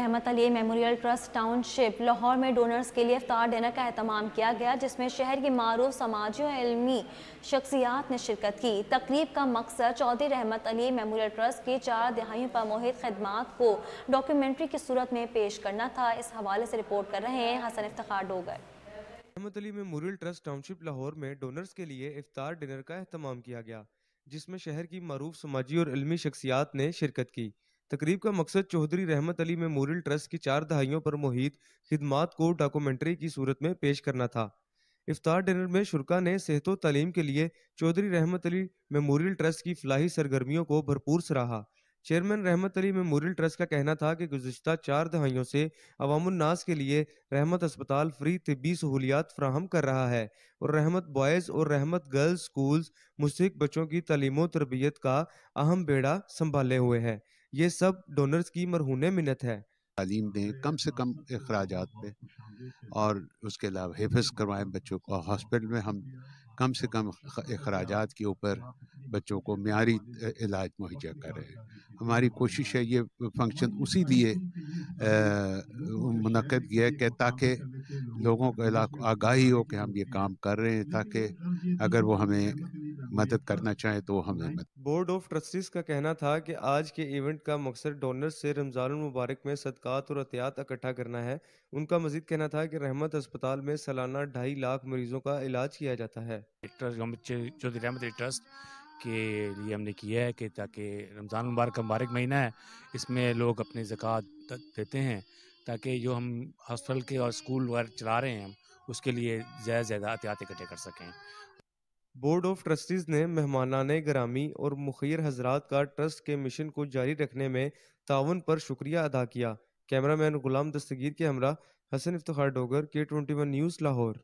Ahmad Ali memorial trust township Lahore में donors के लिए अफ्तार डिनर का अहतमाम किया गया जिसमें शहर की मरूफ समाजी और इलमी शख्सियात ने शिरकत की तकरीब का मकसद चौधरी रहमत अली मेमोरियल ट्रस्ट की चार दहाइयों पर मोहित खदमात को डॉक्यूमेंट्री की सूरत में पेश करना था इस हवाले से रिपोर्ट कर रहे हैं Hasan Iftar Dogar Ahmad Ali memorial trust township Lahore में डोनर्स के लिए इफ्तार डिनर का अहतमाम किया गया जिसमें शहर की मरूफ समाजी और इलमी शख्सियात ने शिरकत की तकरीब का मकसद चौधरी रहमत अली मेमोरियल ट्रस्ट की चार दहाइयों पर मुहित खिदमात को डॉक्यूमेंट्री की सूरत में पेश करना था इफ्तार डिनर में शुरा ने सेहत तलीम के लिए चौधरी रहमत अली मेमोरियल ट्रस्ट की फलाही सरगर्मियों को भरपूर सराहा चेयरमैन रहमत अली मेमोरियल ट्रस्ट का कहना था कि गुजशत चार दहाइयों से अवामनास के लिए रहमत अस्पताल फ्री तबी सहूलियात फ्राहम कर रहा है और रहमत बॉयज़ और रहमत गर्ल्स स्कूल्स मुस्तक बच्चों की तलीम तरबियत का अहम बेड़ा संभाले हुए हैं ये सब स्कीम और मरहून मिनत है तालीम दें कम से कम अखराज पे और उसके अलावा हिफज करवाएं बच्चों को हॉस्पिटल में हम कम से कम अखराज के ऊपर बच्चों को मीरी इलाज मुहैया करें हमारी कोशिश है ये फंक्शन उसी लिए मनद किया कि ताकि लोगों को आगाही हो कि हम ये काम कर रहे हैं ताकि अगर वो हमें मदद हाँ। करना चाहे तो हम मदद बोर्ड ऑफ ट्रस्टीज का कहना था कि आज के इवेंट का मकसद डोनर से रमजान मुबारक में सदक़ात और एहतियात इकट्ठा करना है उनका मजीद कहना था कि रहमत अस्पताल में सालाना ढाई लाख मरीजों का इलाज किया जाता है ट्रस्ट के लिए हमने किया है कि ताकि रमज़ान मुबारक का मुबारक महीना है इसमें लोग अपने जक़ात देते हैं ताकि जो हम हॉस्पिटल के और स्कूल वगैरह चला रहे हैं हम उसके लिए ज़्यादा से ज़्यादा एहतियात इकट्ठे कर सकें बोर्ड ऑफ ट्रस्टीज़ ने मेहमानान ग्रामी और मुखिर हजरात का ट्रस्ट के मिशन को जारी रखने में ताउन पर शुक्रिया अदा किया कैमरामैन गुलाम दस्तगीर के हमरा हसन इफ्तार डोगर के ट्वेंटी वन न्यूज़ लाहौर